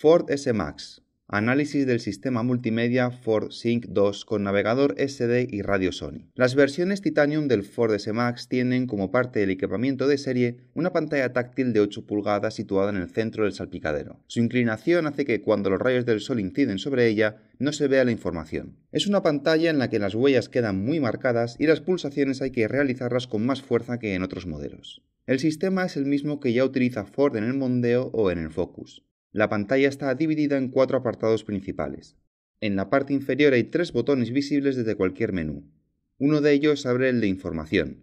Ford S Max. Análisis del sistema multimedia Ford Sync 2 con navegador SD y radio Sony. Las versiones Titanium del Ford S Max tienen como parte del equipamiento de serie una pantalla táctil de 8 pulgadas situada en el centro del salpicadero. Su inclinación hace que cuando los rayos del sol inciden sobre ella no se vea la información. Es una pantalla en la que las huellas quedan muy marcadas y las pulsaciones hay que realizarlas con más fuerza que en otros modelos. El sistema es el mismo que ya utiliza Ford en el Mondeo o en el Focus. La pantalla está dividida en cuatro apartados principales. En la parte inferior hay tres botones visibles desde cualquier menú. Uno de ellos abre el de información.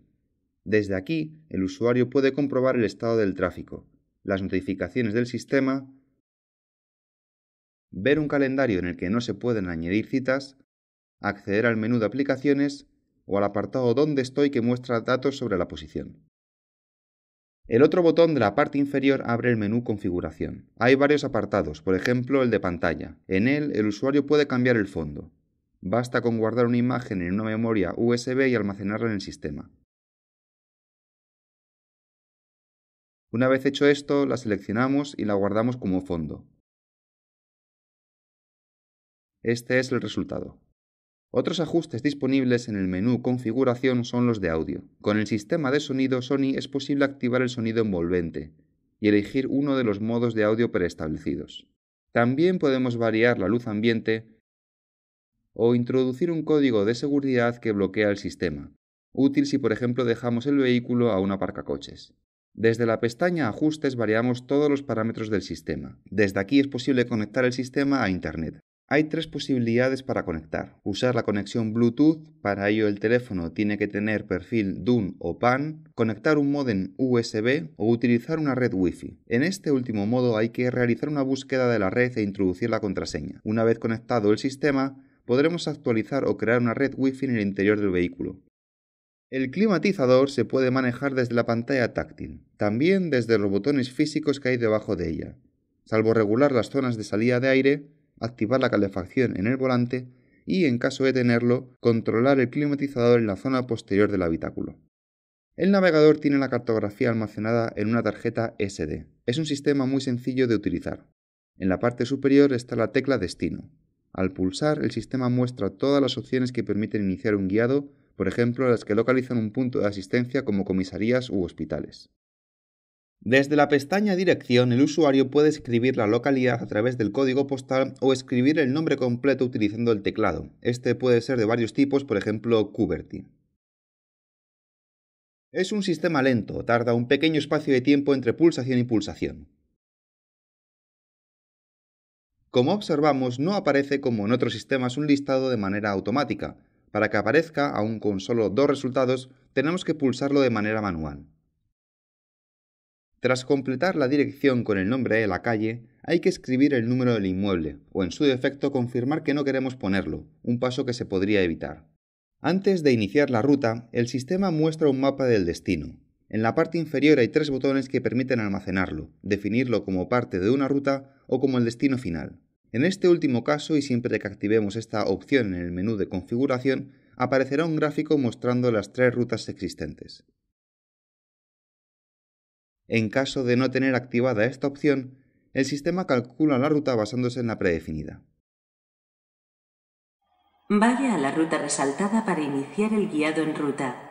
Desde aquí, el usuario puede comprobar el estado del tráfico, las notificaciones del sistema, ver un calendario en el que no se pueden añadir citas, acceder al menú de aplicaciones o al apartado Dónde estoy que muestra datos sobre la posición. El otro botón de la parte inferior abre el menú Configuración. Hay varios apartados, por ejemplo el de pantalla. En él el usuario puede cambiar el fondo. Basta con guardar una imagen en una memoria USB y almacenarla en el sistema. Una vez hecho esto, la seleccionamos y la guardamos como fondo. Este es el resultado. Otros ajustes disponibles en el menú Configuración son los de audio. Con el sistema de sonido Sony es posible activar el sonido envolvente y elegir uno de los modos de audio preestablecidos. También podemos variar la luz ambiente o introducir un código de seguridad que bloquea el sistema, útil si por ejemplo dejamos el vehículo a un aparcacoches. Desde la pestaña Ajustes variamos todos los parámetros del sistema. Desde aquí es posible conectar el sistema a Internet. Hay tres posibilidades para conectar. Usar la conexión Bluetooth, para ello el teléfono tiene que tener perfil DUN o PAN, conectar un modem USB o utilizar una red Wi-Fi. En este último modo hay que realizar una búsqueda de la red e introducir la contraseña. Una vez conectado el sistema, podremos actualizar o crear una red Wi-Fi en el interior del vehículo. El climatizador se puede manejar desde la pantalla táctil, también desde los botones físicos que hay debajo de ella. Salvo regular las zonas de salida de aire, activar la calefacción en el volante y, en caso de tenerlo, controlar el climatizador en la zona posterior del habitáculo. El navegador tiene la cartografía almacenada en una tarjeta SD. Es un sistema muy sencillo de utilizar. En la parte superior está la tecla Destino. Al pulsar, el sistema muestra todas las opciones que permiten iniciar un guiado, por ejemplo las que localizan un punto de asistencia como comisarías u hospitales. Desde la pestaña Dirección, el usuario puede escribir la localidad a través del código postal o escribir el nombre completo utilizando el teclado. Este puede ser de varios tipos, por ejemplo, QWERTY. Es un sistema lento, tarda un pequeño espacio de tiempo entre pulsación y pulsación. Como observamos, no aparece como en otros sistemas un listado de manera automática. Para que aparezca, aún con solo dos resultados, tenemos que pulsarlo de manera manual. Tras completar la dirección con el nombre de la calle, hay que escribir el número del inmueble, o en su defecto confirmar que no queremos ponerlo, un paso que se podría evitar. Antes de iniciar la ruta, el sistema muestra un mapa del destino. En la parte inferior hay tres botones que permiten almacenarlo, definirlo como parte de una ruta o como el destino final. En este último caso, y siempre que activemos esta opción en el menú de configuración, aparecerá un gráfico mostrando las tres rutas existentes. En caso de no tener activada esta opción, el sistema calcula la ruta basándose en la predefinida. Vaya a la ruta resaltada para iniciar el guiado en ruta.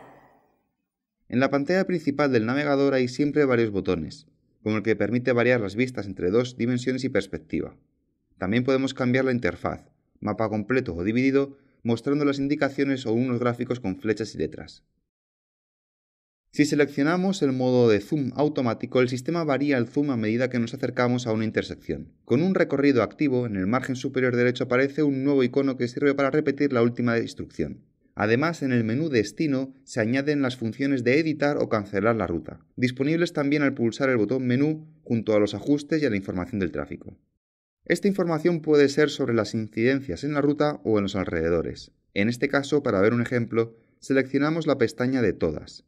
En la pantalla principal del navegador hay siempre varios botones, como el que permite variar las vistas entre dos dimensiones y perspectiva. También podemos cambiar la interfaz, mapa completo o dividido, mostrando las indicaciones o unos gráficos con flechas y letras. Si seleccionamos el modo de zoom automático, el sistema varía el zoom a medida que nos acercamos a una intersección. Con un recorrido activo, en el margen superior derecho aparece un nuevo icono que sirve para repetir la última instrucción. Además, en el menú Destino se añaden las funciones de editar o cancelar la ruta, disponibles también al pulsar el botón Menú junto a los ajustes y a la información del tráfico. Esta información puede ser sobre las incidencias en la ruta o en los alrededores. En este caso, para ver un ejemplo, seleccionamos la pestaña de Todas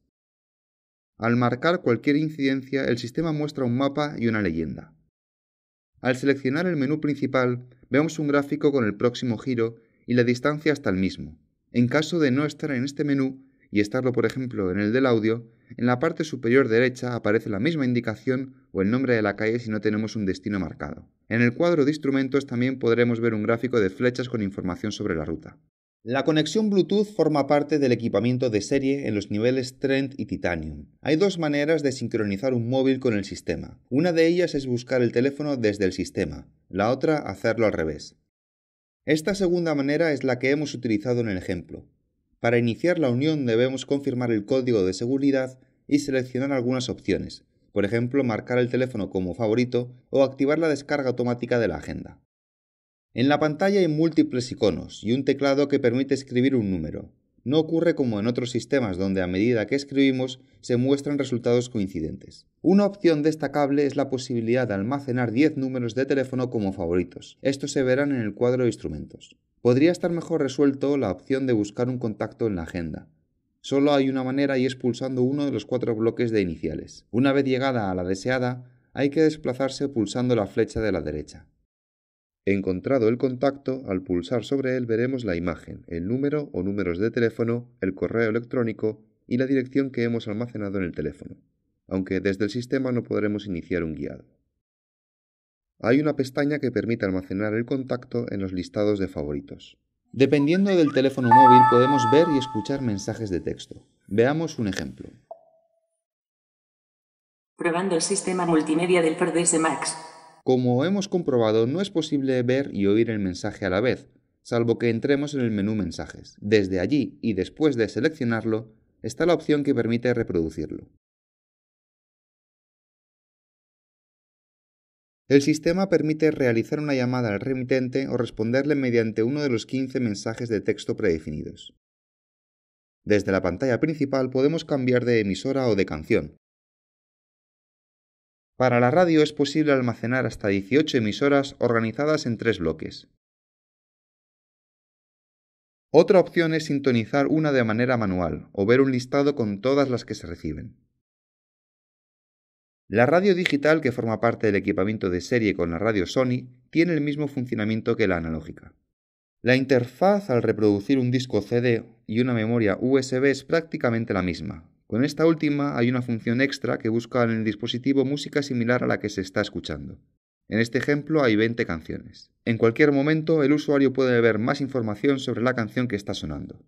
al marcar cualquier incidencia, el sistema muestra un mapa y una leyenda. Al seleccionar el menú principal, vemos un gráfico con el próximo giro y la distancia hasta el mismo. En caso de no estar en este menú y estarlo, por ejemplo, en el del audio, en la parte superior derecha aparece la misma indicación o el nombre de la calle si no tenemos un destino marcado. En el cuadro de instrumentos también podremos ver un gráfico de flechas con información sobre la ruta. La conexión Bluetooth forma parte del equipamiento de serie en los niveles Trend y Titanium. Hay dos maneras de sincronizar un móvil con el sistema. Una de ellas es buscar el teléfono desde el sistema, la otra hacerlo al revés. Esta segunda manera es la que hemos utilizado en el ejemplo. Para iniciar la unión debemos confirmar el código de seguridad y seleccionar algunas opciones, por ejemplo marcar el teléfono como favorito o activar la descarga automática de la agenda. En la pantalla hay múltiples iconos y un teclado que permite escribir un número. No ocurre como en otros sistemas donde a medida que escribimos se muestran resultados coincidentes. Una opción destacable es la posibilidad de almacenar 10 números de teléfono como favoritos. Estos se verán en el cuadro de instrumentos. Podría estar mejor resuelto la opción de buscar un contacto en la agenda. Solo hay una manera y es pulsando uno de los cuatro bloques de iniciales. Una vez llegada a la deseada, hay que desplazarse pulsando la flecha de la derecha. Encontrado el contacto, al pulsar sobre él veremos la imagen, el número o números de teléfono, el correo electrónico y la dirección que hemos almacenado en el teléfono, aunque desde el sistema no podremos iniciar un guiado. Hay una pestaña que permite almacenar el contacto en los listados de favoritos. Dependiendo del teléfono móvil podemos ver y escuchar mensajes de texto. Veamos un ejemplo. Probando el sistema multimedia del de. Max. Como hemos comprobado, no es posible ver y oír el mensaje a la vez, salvo que entremos en el menú Mensajes. Desde allí y después de seleccionarlo, está la opción que permite reproducirlo. El sistema permite realizar una llamada al remitente o responderle mediante uno de los 15 mensajes de texto predefinidos. Desde la pantalla principal podemos cambiar de emisora o de canción, para la radio es posible almacenar hasta 18 emisoras organizadas en tres bloques. Otra opción es sintonizar una de manera manual o ver un listado con todas las que se reciben. La radio digital que forma parte del equipamiento de serie con la radio Sony tiene el mismo funcionamiento que la analógica. La interfaz al reproducir un disco CD y una memoria USB es prácticamente la misma, con esta última hay una función extra que busca en el dispositivo música similar a la que se está escuchando. En este ejemplo hay 20 canciones. En cualquier momento el usuario puede ver más información sobre la canción que está sonando.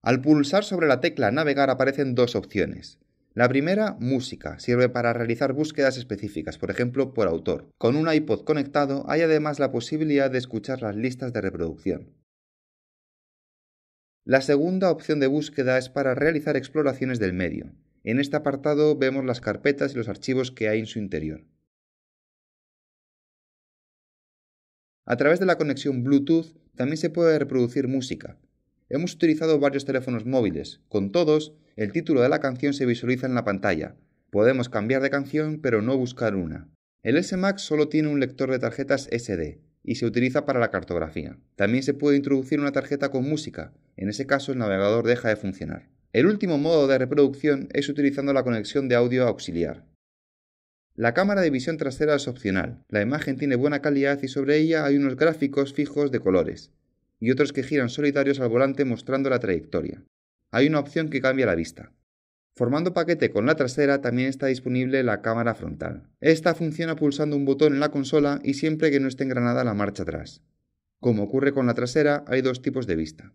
Al pulsar sobre la tecla Navegar aparecen dos opciones. La primera, Música, sirve para realizar búsquedas específicas, por ejemplo, por autor. Con un iPod conectado hay además la posibilidad de escuchar las listas de reproducción. La segunda opción de búsqueda es para realizar exploraciones del medio. En este apartado vemos las carpetas y los archivos que hay en su interior. A través de la conexión Bluetooth también se puede reproducir música. Hemos utilizado varios teléfonos móviles. Con todos, el título de la canción se visualiza en la pantalla. Podemos cambiar de canción pero no buscar una. El s solo tiene un lector de tarjetas SD y se utiliza para la cartografía. También se puede introducir una tarjeta con música, en ese caso el navegador deja de funcionar. El último modo de reproducción es utilizando la conexión de audio auxiliar. La cámara de visión trasera es opcional. La imagen tiene buena calidad y sobre ella hay unos gráficos fijos de colores y otros que giran solitarios al volante mostrando la trayectoria. Hay una opción que cambia la vista. Formando paquete con la trasera también está disponible la cámara frontal. Esta funciona pulsando un botón en la consola y siempre que no esté engranada la marcha atrás. Como ocurre con la trasera, hay dos tipos de vista.